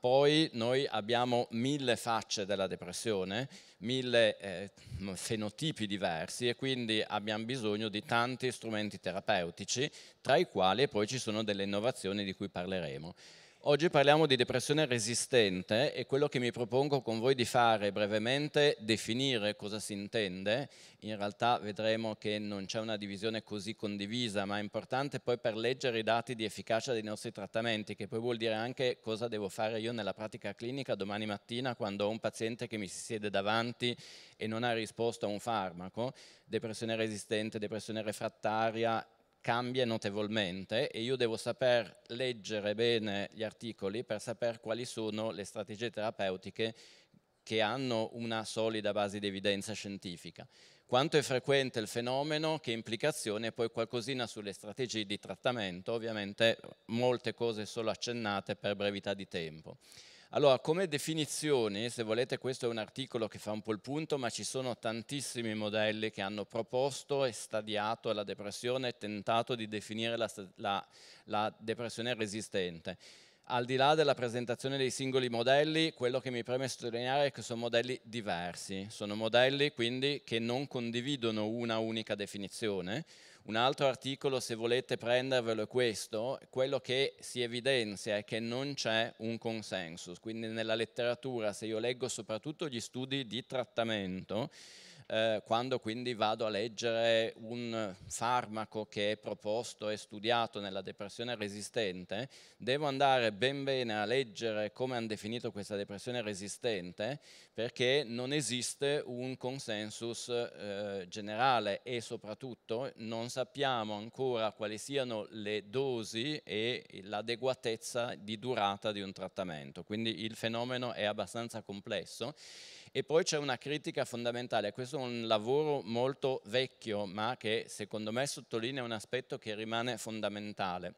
poi noi abbiamo mille facce della depressione, mille eh, fenotipi diversi e quindi abbiamo bisogno di tanti strumenti terapeutici, tra i quali poi ci sono delle innovazioni di cui parleremo. Oggi parliamo di depressione resistente e quello che mi propongo con voi di fare è brevemente definire cosa si intende. In realtà vedremo che non c'è una divisione così condivisa, ma è importante poi per leggere i dati di efficacia dei nostri trattamenti, che poi vuol dire anche cosa devo fare io nella pratica clinica domani mattina quando ho un paziente che mi si siede davanti e non ha risposto a un farmaco, depressione resistente, depressione refrattaria cambia notevolmente e io devo saper leggere bene gli articoli per sapere quali sono le strategie terapeutiche che hanno una solida base di evidenza scientifica. Quanto è frequente il fenomeno, che implicazioni e poi qualcosina sulle strategie di trattamento, ovviamente molte cose solo accennate per brevità di tempo. Allora, come definizioni, se volete, questo è un articolo che fa un po' il punto, ma ci sono tantissimi modelli che hanno proposto e stadiato la depressione e tentato di definire la, la, la depressione resistente al di là della presentazione dei singoli modelli, quello che mi preme sottolineare è che sono modelli diversi, sono modelli quindi che non condividono una unica definizione, un altro articolo, se volete prendervelo, è questo. Quello che si evidenzia è che non c'è un consensus. Quindi nella letteratura, se io leggo soprattutto gli studi di trattamento, eh, quando quindi vado a leggere un farmaco che è proposto e studiato nella depressione resistente, devo andare ben bene a leggere come hanno definito questa depressione resistente perché non esiste un consensus eh, generale e soprattutto non sappiamo ancora quali siano le dosi e l'adeguatezza di durata di un trattamento. Quindi il fenomeno è abbastanza complesso e poi c'è una critica fondamentale, questo è un lavoro molto vecchio, ma che secondo me sottolinea un aspetto che rimane fondamentale.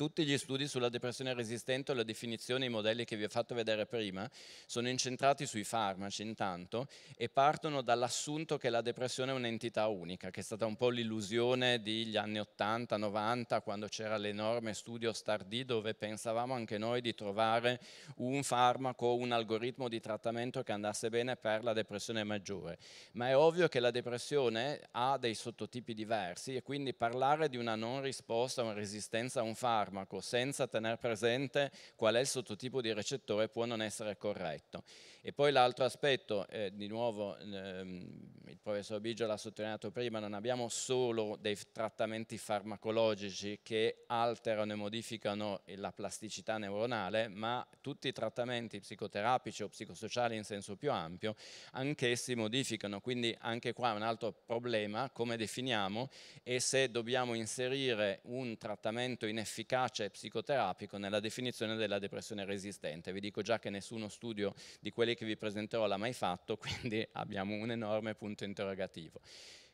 Tutti gli studi sulla depressione resistente o la definizione i modelli che vi ho fatto vedere prima sono incentrati sui farmaci intanto e partono dall'assunto che la depressione è un'entità unica, che è stata un po' l'illusione degli anni 80, 90, quando c'era l'enorme studio Stardi dove pensavamo anche noi di trovare un farmaco, un algoritmo di trattamento che andasse bene per la depressione maggiore. Ma è ovvio che la depressione ha dei sottotipi diversi e quindi parlare di una non risposta, una resistenza a un farmaco, farmaco senza tenere presente qual è il sottotipo di recettore può non essere corretto. E poi l'altro aspetto, eh, di nuovo ehm, il professor Biggio l'ha sottolineato prima, non abbiamo solo dei trattamenti farmacologici che alterano e modificano la plasticità neuronale, ma tutti i trattamenti psicoterapici o psicosociali in senso più ampio, anch'essi modificano. Quindi anche qua un altro problema, come definiamo e se dobbiamo inserire un trattamento inefficace psicoterapico nella definizione della depressione resistente. Vi dico già che nessuno studio di quelli che vi presenterò l'ha mai fatto, quindi abbiamo un enorme punto interrogativo.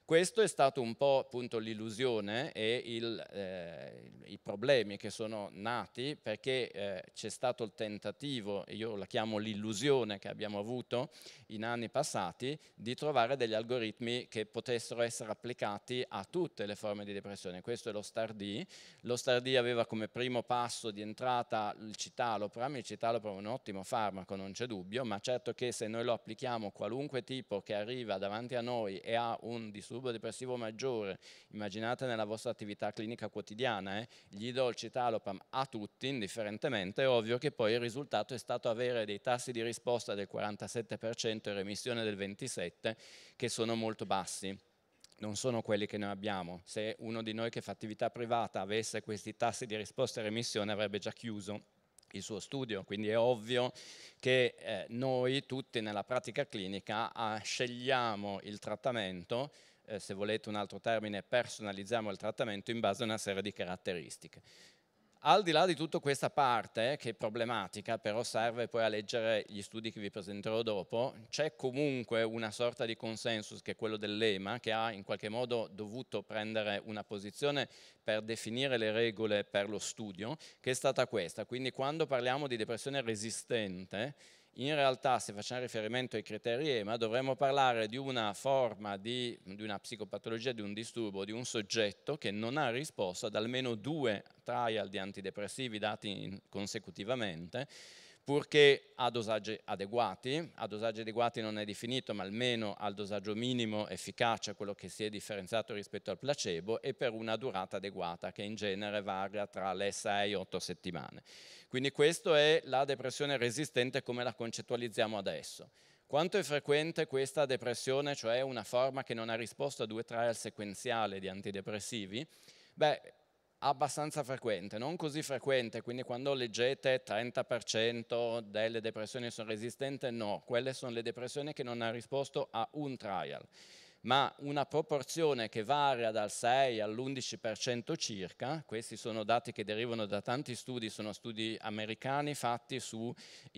Questo è stato un po' appunto l'illusione e il, eh, i problemi che sono nati perché eh, c'è stato il tentativo, io la chiamo l'illusione che abbiamo avuto in anni passati, di trovare degli algoritmi che potessero essere applicati a tutte le forme di depressione. Questo è lo STAR-D. Lo STAR-D aveva come primo passo di entrata il citalopram, il citalopram è un ottimo farmaco, non c'è dubbio, ma certo che se noi lo applichiamo a qualunque tipo che arriva davanti a noi e ha un disturbo disturbo depressivo maggiore. Immaginate nella vostra attività clinica quotidiana, eh? gli do il citalopam a tutti, indifferentemente, è ovvio che poi il risultato è stato avere dei tassi di risposta del 47% e remissione del 27% che sono molto bassi non sono quelli che noi abbiamo. Se uno di noi che fa attività privata avesse questi tassi di risposta e remissione avrebbe già chiuso il suo studio, quindi è ovvio che eh, noi tutti nella pratica clinica ah, scegliamo il trattamento eh, se volete un altro termine, personalizziamo il trattamento in base a una serie di caratteristiche. Al di là di tutta questa parte, eh, che è problematica, però serve poi a leggere gli studi che vi presenterò dopo, c'è comunque una sorta di consensus che è quello dell'EMA, che ha in qualche modo dovuto prendere una posizione per definire le regole per lo studio, che è stata questa. Quindi quando parliamo di depressione resistente, in realtà se facciamo riferimento ai criteri EMA dovremmo parlare di una forma di, di, una psicopatologia, di un disturbo, di un soggetto che non ha risposto ad almeno due trial di antidepressivi dati consecutivamente purché a dosaggi adeguati, a dosaggi adeguati non è definito, ma almeno al dosaggio minimo efficace, quello che si è differenziato rispetto al placebo, e per una durata adeguata che in genere varia tra le 6 e 8 settimane. Quindi questa è la depressione resistente come la concettualizziamo adesso. Quanto è frequente questa depressione, cioè una forma che non ha risposto a due trial sequenziali di antidepressivi? Beh, abbastanza frequente, non così frequente, quindi quando leggete 30% delle depressioni sono resistenti, no, quelle sono le depressioni che non hanno risposto a un trial ma una proporzione che varia dal 6 all'11% circa, questi sono dati che derivano da tanti studi, sono studi americani fatti sui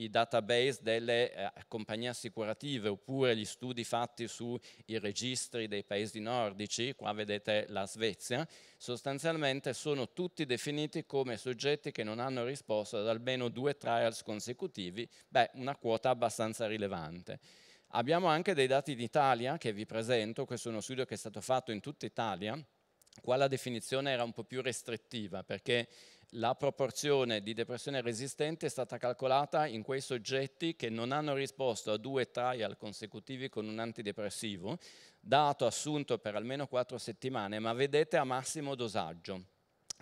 database delle eh, compagnie assicurative oppure gli studi fatti sui registri dei paesi nordici, qua vedete la Svezia, sostanzialmente sono tutti definiti come soggetti che non hanno risposto ad almeno due trials consecutivi, beh una quota abbastanza rilevante. Abbiamo anche dei dati d'Italia che vi presento, questo è uno studio che è stato fatto in tutta Italia, qua la definizione era un po' più restrittiva perché la proporzione di depressione resistente è stata calcolata in quei soggetti che non hanno risposto a due trial consecutivi con un antidepressivo, dato assunto per almeno quattro settimane, ma vedete a massimo dosaggio,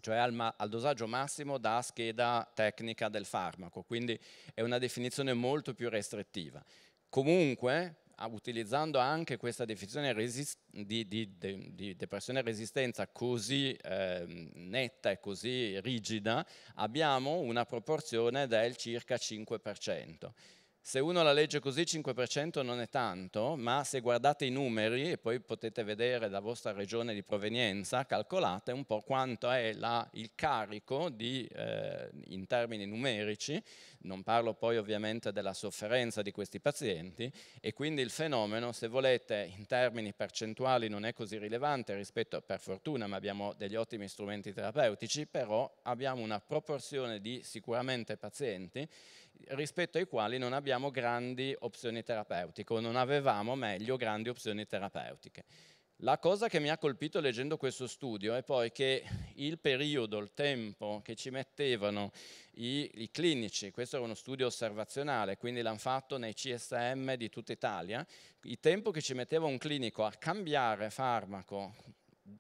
cioè al, ma al dosaggio massimo da scheda tecnica del farmaco, quindi è una definizione molto più restrittiva. Comunque, utilizzando anche questa definizione di, di, di, di, depressione e resistenza così eh, netta e così rigida, abbiamo una proporzione del circa 5%. Se uno la legge così 5% non è tanto, ma se guardate i numeri e poi potete vedere la vostra regione di provenienza, calcolate un po' quanto è la, il carico di, eh, in termini numerici, non parlo poi ovviamente della sofferenza di questi pazienti e quindi il fenomeno, se volete, in termini percentuali non è così rilevante rispetto, per fortuna, ma abbiamo degli ottimi strumenti terapeutici, però abbiamo una proporzione di sicuramente pazienti rispetto ai quali non abbiamo grandi opzioni terapeutiche o non avevamo meglio grandi opzioni terapeutiche. La cosa che mi ha colpito leggendo questo studio è poi che il periodo, il tempo che ci mettevano i, i clinici, questo era uno studio osservazionale, quindi l'hanno fatto nei CSM di tutta Italia, il tempo che ci metteva un clinico a cambiare farmaco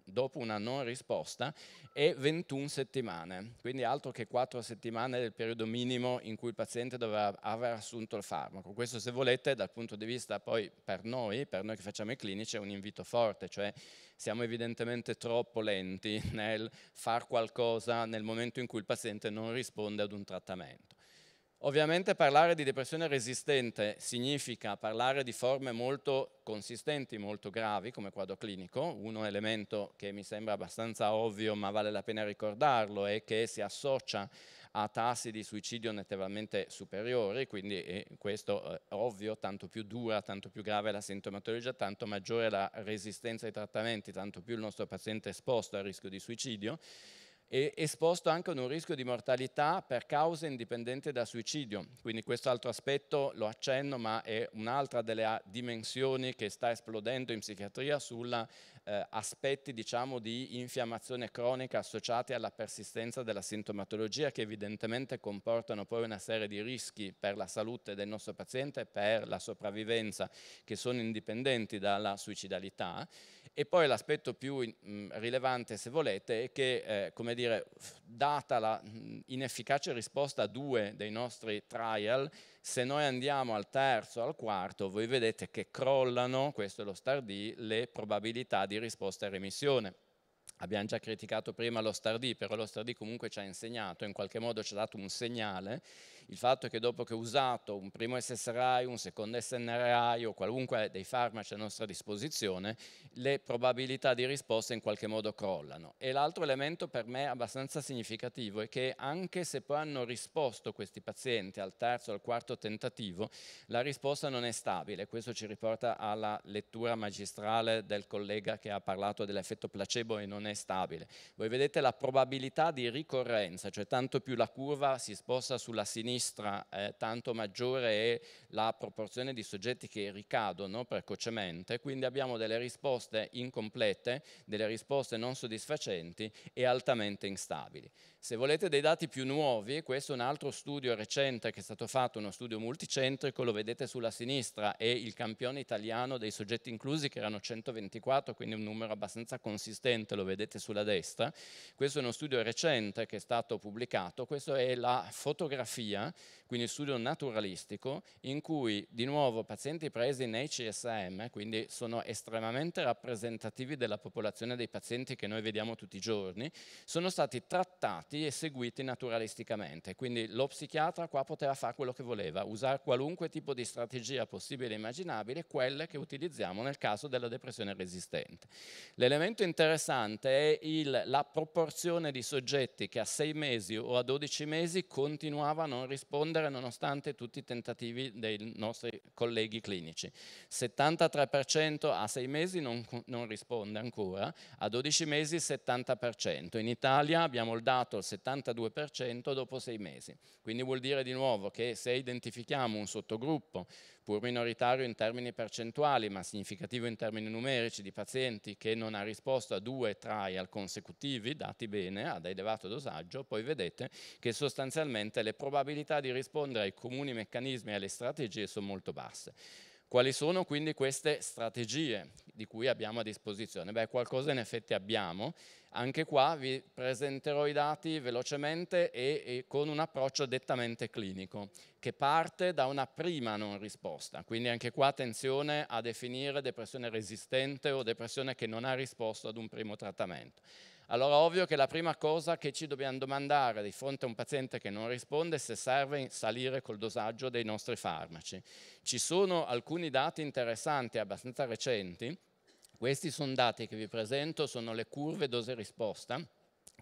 dopo una non risposta è 21 settimane, quindi altro che 4 settimane del periodo minimo in cui il paziente doveva aver assunto il farmaco. Questo se volete dal punto di vista poi per noi, per noi che facciamo i clinici, è un invito forte, cioè siamo evidentemente troppo lenti nel far qualcosa nel momento in cui il paziente non risponde ad un trattamento. Ovviamente parlare di depressione resistente significa parlare di forme molto consistenti, molto gravi come quadro clinico. Un elemento che mi sembra abbastanza ovvio ma vale la pena ricordarlo è che si associa a tassi di suicidio nettamente superiori, quindi eh, questo è eh, ovvio, tanto più dura, tanto più grave la sintomatologia, tanto maggiore la resistenza ai trattamenti, tanto più il nostro paziente è esposto al rischio di suicidio e esposto anche ad un rischio di mortalità per cause indipendenti da suicidio. Quindi questo altro aspetto lo accenno, ma è un'altra delle ah, dimensioni che sta esplodendo in psichiatria sulla eh, aspetti diciamo, di infiammazione cronica associati alla persistenza della sintomatologia che evidentemente comportano poi una serie di rischi per la salute del nostro paziente, e per la sopravvivenza, che sono indipendenti dalla suicidalità. E poi l'aspetto più mm, rilevante, se volete, è che, eh, come dire, data la mm, inefficace risposta a due dei nostri trial, se noi andiamo al terzo, al quarto, voi vedete che crollano, questo è lo star D, le probabilità di risposta e remissione. Abbiamo già criticato prima lo star D, però lo star D comunque ci ha insegnato, in qualche modo ci ha dato un segnale il fatto che dopo che ho usato un primo SSRI, un secondo SNRI o qualunque dei farmaci a nostra disposizione, le probabilità di risposta in qualche modo crollano. E l'altro elemento per me abbastanza significativo è che anche se poi hanno risposto questi pazienti al terzo o al quarto tentativo, la risposta non è stabile. Questo ci riporta alla lettura magistrale del collega che ha parlato dell'effetto placebo e non è stabile. Voi vedete la probabilità di ricorrenza, cioè tanto più la curva si sposta sulla sinistra, sinistra eh, tanto maggiore è la proporzione di soggetti che ricadono precocemente, quindi abbiamo delle risposte incomplete, delle risposte non soddisfacenti e altamente instabili. Se volete dei dati più nuovi, questo è un altro studio recente che è stato fatto, uno studio multicentrico, lo vedete sulla sinistra, è il campione italiano dei soggetti inclusi che erano 124, quindi un numero abbastanza consistente, lo vedete sulla destra. Questo è uno studio recente che è stato pubblicato, questa è la fotografia quindi studio naturalistico, in cui di nuovo pazienti presi nei CSM, quindi sono estremamente rappresentativi della popolazione dei pazienti che noi vediamo tutti i giorni, sono stati trattati e seguiti naturalisticamente. Quindi lo psichiatra qua poteva fare quello che voleva, usare qualunque tipo di strategia possibile e immaginabile, quelle che utilizziamo nel caso della depressione resistente. L'elemento interessante è il, la proporzione di soggetti che a 6 mesi o a 12 mesi continuava a non rispondere rispondere nonostante tutti i tentativi dei nostri colleghi clinici. 73% a 6 mesi non, non risponde ancora, a 12 mesi 70%. In Italia abbiamo il dato il 72% dopo 6 mesi. Quindi vuol dire di nuovo che se identifichiamo un sottogruppo pur minoritario in termini percentuali, ma significativo in termini numerici, di pazienti che non ha risposto a due trial consecutivi dati bene ad elevato dosaggio, poi vedete che sostanzialmente le probabilità di rispondere ai comuni meccanismi e alle strategie sono molto basse. Quali sono quindi queste strategie di cui abbiamo a disposizione? Beh, qualcosa in effetti abbiamo. Anche qua vi presenterò i dati velocemente e, e con un approccio dettamente clinico, che parte da una prima non risposta. Quindi anche qua attenzione a definire depressione resistente o depressione che non ha risposto ad un primo trattamento. Allora ovvio che la prima cosa che ci dobbiamo domandare di fronte a un paziente che non risponde è se serve salire col dosaggio dei nostri farmaci. Ci sono alcuni dati interessanti, abbastanza recenti, questi sono dati che vi presento, sono le curve dose-risposta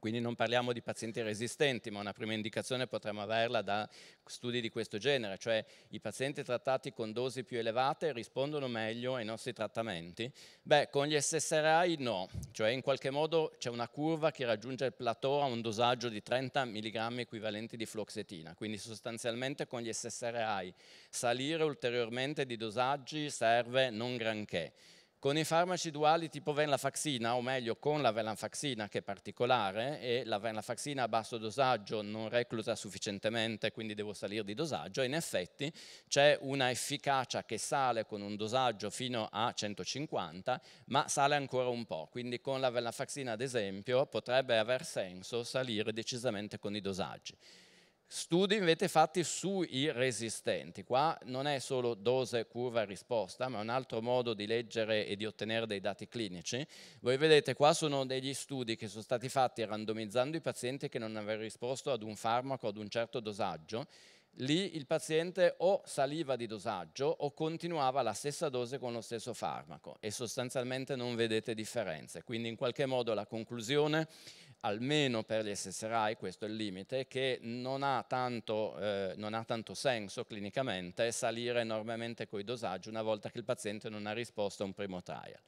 quindi non parliamo di pazienti resistenti, ma una prima indicazione potremmo averla da studi di questo genere, cioè i pazienti trattati con dosi più elevate rispondono meglio ai nostri trattamenti. Beh, con gli SSRI no, cioè in qualche modo c'è una curva che raggiunge il plateau a un dosaggio di 30 mg equivalenti di fluoxetina, quindi sostanzialmente con gli SSRI salire ulteriormente di dosaggi serve non granché. Con i farmaci duali tipo venlafaxina, o meglio con la venlafaxina che è particolare, e la venlafaxina a basso dosaggio non recluta sufficientemente, quindi devo salire di dosaggio, in effetti c'è una efficacia che sale con un dosaggio fino a 150, ma sale ancora un po', quindi con la venlafaxina ad esempio potrebbe aver senso salire decisamente con i dosaggi. Studi invece fatti sui resistenti. Qua non è solo dose, curva, risposta, ma è un altro modo di leggere e di ottenere dei dati clinici. Voi vedete qua sono degli studi che sono stati fatti randomizzando i pazienti che non avevano risposto ad un farmaco ad un certo dosaggio. Lì il paziente o saliva di dosaggio o continuava la stessa dose con lo stesso farmaco e sostanzialmente non vedete differenze. Quindi in qualche modo la conclusione almeno per gli SSRI, questo è il limite, che non ha tanto, eh, non ha tanto senso clinicamente salire enormemente con i dosaggi una volta che il paziente non ha risposto a un primo trial.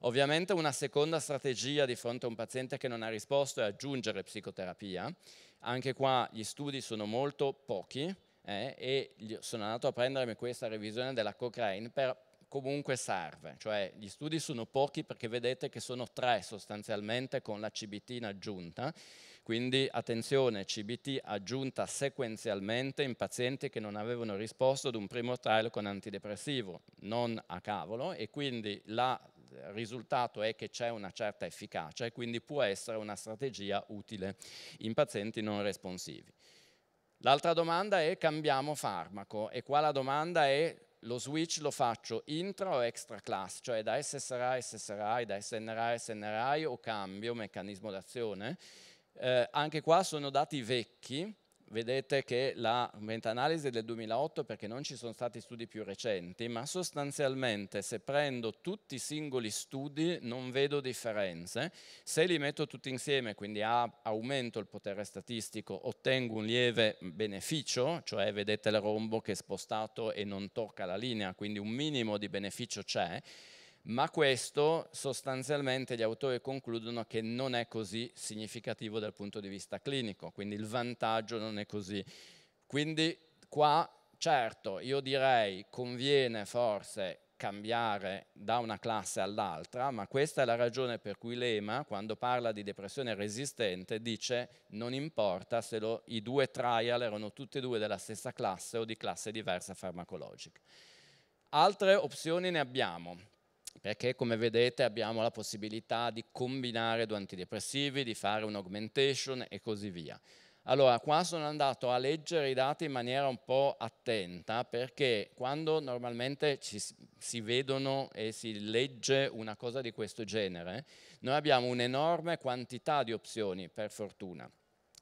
Ovviamente una seconda strategia di fronte a un paziente che non ha risposto è aggiungere psicoterapia. Anche qua gli studi sono molto pochi eh, e sono andato a prendermi questa revisione della Cochrane per comunque serve, cioè gli studi sono pochi perché vedete che sono tre sostanzialmente con la CBT in aggiunta, quindi attenzione, CBT aggiunta sequenzialmente in pazienti che non avevano risposto ad un primo trial con antidepressivo, non a cavolo, e quindi il eh, risultato è che c'è una certa efficacia e quindi può essere una strategia utile in pazienti non responsivi. L'altra domanda è cambiamo farmaco e qua la domanda è lo switch lo faccio intra o extra class, cioè da SSRI a SSRI, da SNRI a SNRI o cambio meccanismo d'azione. Eh, anche qua sono dati vecchi, vedete che la meta-analisi del 2008, perché non ci sono stati studi più recenti, ma sostanzialmente se prendo tutti i singoli studi non vedo differenze, se li metto tutti insieme, quindi aumento il potere statistico, ottengo un lieve beneficio, cioè vedete il rombo che è spostato e non tocca la linea, quindi un minimo di beneficio c'è, ma questo sostanzialmente gli autori concludono che non è così significativo dal punto di vista clinico, quindi il vantaggio non è così. Quindi qua certo io direi conviene forse cambiare da una classe all'altra, ma questa è la ragione per cui l'EMA, quando parla di depressione resistente, dice non importa se lo, i due trial erano tutti e due della stessa classe o di classe diversa farmacologica. Altre opzioni ne abbiamo perché come vedete abbiamo la possibilità di combinare due antidepressivi, di fare un'augmentation e così via. Allora, qua sono andato a leggere i dati in maniera un po' attenta perché quando normalmente ci si vedono e si legge una cosa di questo genere, noi abbiamo un'enorme quantità di opzioni, per fortuna.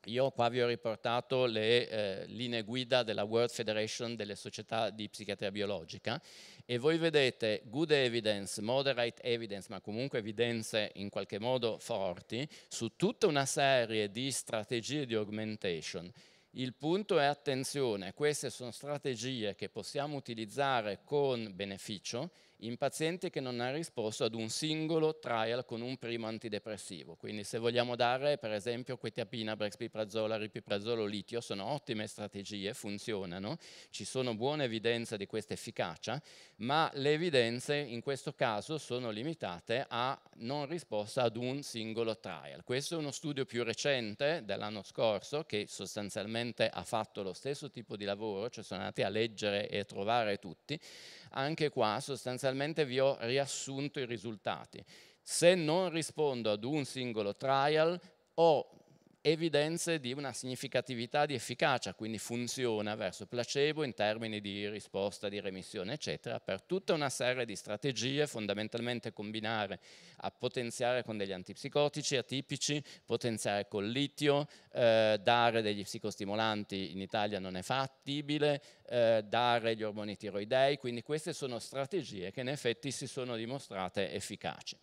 Io qua vi ho riportato le eh, linee guida della World Federation delle società di psichiatria biologica e voi vedete good evidence, moderate evidence, ma comunque evidenze in qualche modo forti su tutta una serie di strategie di augmentation. Il punto è attenzione, queste sono strategie che possiamo utilizzare con beneficio, in pazienti che non hanno risposto ad un singolo trial con un primo antidepressivo. Quindi se vogliamo dare per esempio quetiapina, brexpiprazola, ripiprazolo, litio, sono ottime strategie, funzionano, ci sono buone evidenze di questa efficacia, ma le evidenze in questo caso sono limitate a non risposta ad un singolo trial. Questo è uno studio più recente dell'anno scorso che sostanzialmente ha fatto lo stesso tipo di lavoro, cioè sono andati a leggere e a trovare tutti, anche qua sostanzialmente vi ho riassunto i risultati. Se non rispondo ad un singolo trial, ho evidenze di una significatività di efficacia, quindi funziona verso placebo in termini di risposta, di remissione, eccetera, per tutta una serie di strategie, fondamentalmente combinare a potenziare con degli antipsicotici atipici, potenziare col litio, eh, dare degli psicostimolanti in Italia non è fattibile, eh, dare gli ormoni tiroidei, quindi queste sono strategie che in effetti si sono dimostrate efficaci.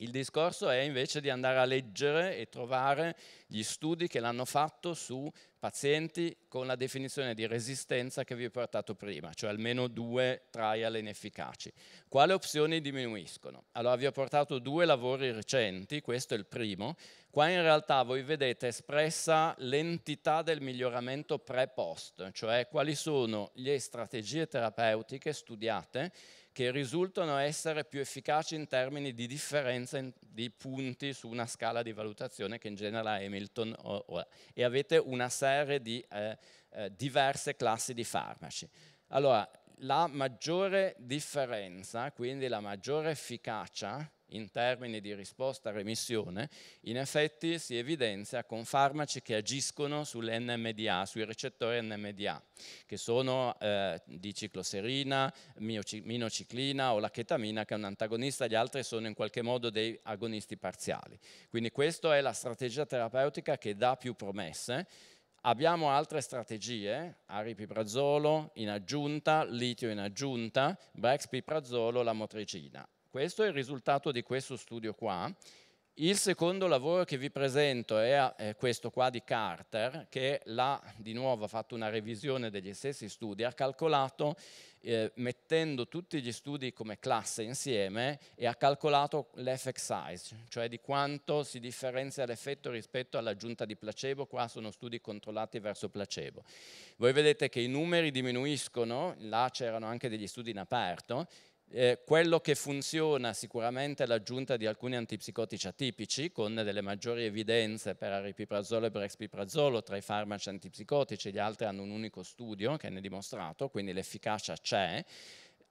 Il discorso è invece di andare a leggere e trovare gli studi che l'hanno fatto su pazienti con la definizione di resistenza che vi ho portato prima, cioè almeno due trial inefficaci. Quale opzioni diminuiscono? Allora vi ho portato due lavori recenti, questo è il primo. Qua in realtà voi vedete espressa l'entità del miglioramento pre-post, cioè quali sono le strategie terapeutiche studiate che risultano essere più efficaci in termini di differenza di punti su una scala di valutazione che in genere è Hamilton ora, e avete una serie di eh, eh, diverse classi di farmaci. Allora, la maggiore differenza, quindi la maggiore efficacia, in termini di risposta a remissione, in effetti si evidenzia con farmaci che agiscono sull'NMDA, sui recettori NMDA, che sono eh, di cicloserina, minociclina o la chetamina, che è un antagonista, gli altri sono in qualche modo dei agonisti parziali. Quindi questa è la strategia terapeutica che dà più promesse. Abbiamo altre strategie, aripiprazolo in aggiunta, litio in aggiunta, brexpiprazolo, lamotrigina. Questo è il risultato di questo studio qua. Il secondo lavoro che vi presento è questo qua di Carter, che l'ha di nuovo fatto una revisione degli stessi studi, ha calcolato eh, mettendo tutti gli studi come classe insieme e ha calcolato l'effect size, cioè di quanto si differenzia l'effetto rispetto all'aggiunta di placebo, qua sono studi controllati verso placebo. Voi vedete che i numeri diminuiscono, là c'erano anche degli studi in aperto, eh, quello che funziona sicuramente è l'aggiunta di alcuni antipsicotici atipici con delle maggiori evidenze per aripiprazolo e brexpiprazolo tra i farmaci antipsicotici, gli altri hanno un unico studio che ne ha dimostrato, quindi l'efficacia c'è.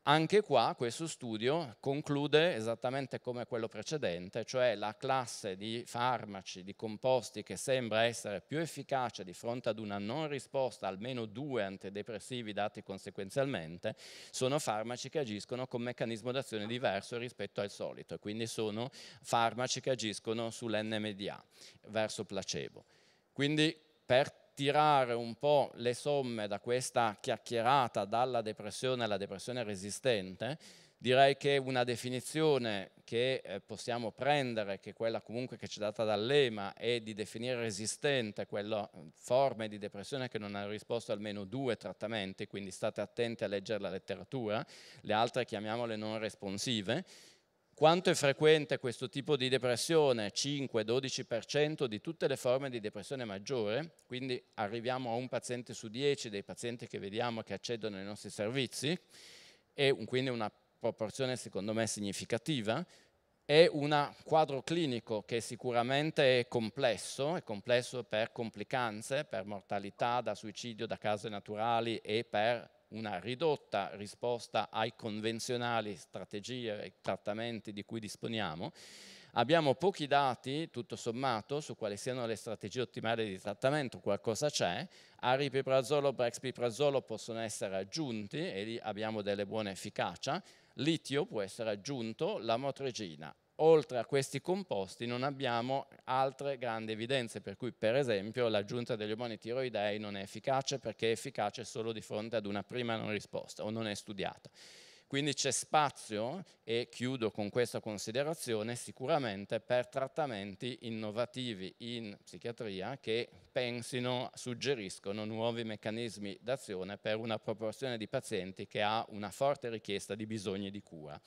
Anche qua questo studio conclude esattamente come quello precedente, cioè la classe di farmaci, di composti che sembra essere più efficace di fronte ad una non risposta a almeno due antidepressivi dati conseguenzialmente, sono farmaci che agiscono con meccanismo d'azione diverso rispetto al solito, e quindi sono farmaci che agiscono sull'NMDA verso placebo. Quindi per tirare un po' le somme da questa chiacchierata dalla depressione alla depressione resistente, direi che una definizione che eh, possiamo prendere, che è quella comunque che ci è data dall'EMA, è di definire resistente quella eh, forma di depressione che non ha risposto a almeno due trattamenti, quindi state attenti a leggere la letteratura, le altre chiamiamole non responsive, quanto è frequente questo tipo di depressione? 5-12% di tutte le forme di depressione maggiore, quindi arriviamo a un paziente su 10 dei pazienti che vediamo che accedono ai nostri servizi, e quindi una proporzione secondo me significativa, è un quadro clinico che sicuramente è complesso, è complesso per complicanze, per mortalità da suicidio, da cause naturali e per una ridotta risposta ai convenzionali strategie e trattamenti di cui disponiamo. Abbiamo pochi dati, tutto sommato, su quali siano le strategie ottimali di trattamento, qualcosa c'è. Aripiprazolo, brexpiprazolo possono essere aggiunti e lì abbiamo delle buone efficacia. Litio può essere aggiunto, la motregina oltre a questi composti non abbiamo altre grandi evidenze, per cui per esempio l'aggiunta degli ormoni tiroidei non è efficace perché è efficace solo di fronte ad una prima non risposta o non è studiata. Quindi c'è spazio, e chiudo con questa considerazione, sicuramente per trattamenti innovativi in psichiatria che pensino, suggeriscono nuovi meccanismi d'azione per una proporzione di pazienti che ha una forte richiesta di bisogni di cura.